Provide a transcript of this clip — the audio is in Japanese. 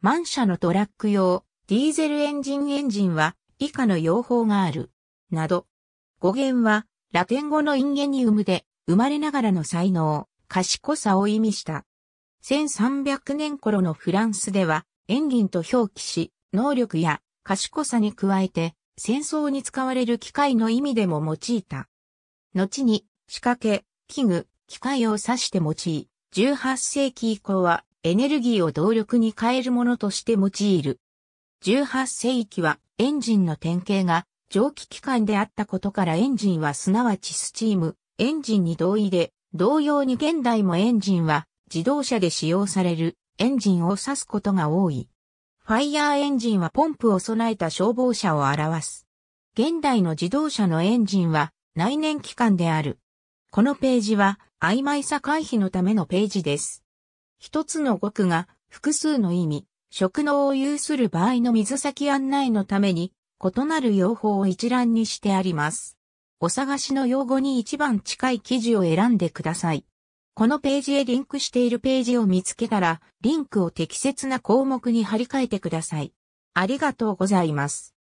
満車のトラック用、ディーゼルエンジンエンジンは以下の用法がある。など。語源は、ラテン語のインゲニウムで、生まれながらの才能、賢さを意味した。1300年頃のフランスでは、エンギンと表記し、能力や賢さに加えて、戦争に使われる機械の意味でも用いた。後に、仕掛け、器具、機械を指して用い、18世紀以降は、エネルギーを動力に変えるものとして用いる。18世紀はエンジンの典型が蒸気機関であったことからエンジンはすなわちスチーム、エンジンに同意で、同様に現代もエンジンは自動車で使用されるエンジンを指すことが多い。ファイヤーエンジンはポンプを備えた消防車を表す。現代の自動車のエンジンは内燃機関である。このページは曖昧さ回避のためのページです。一つの語句が複数の意味、職能を有する場合の水先案内のために、異なる用法を一覧にしてあります。お探しの用語に一番近い記事を選んでください。このページへリンクしているページを見つけたら、リンクを適切な項目に貼り替えてください。ありがとうございます。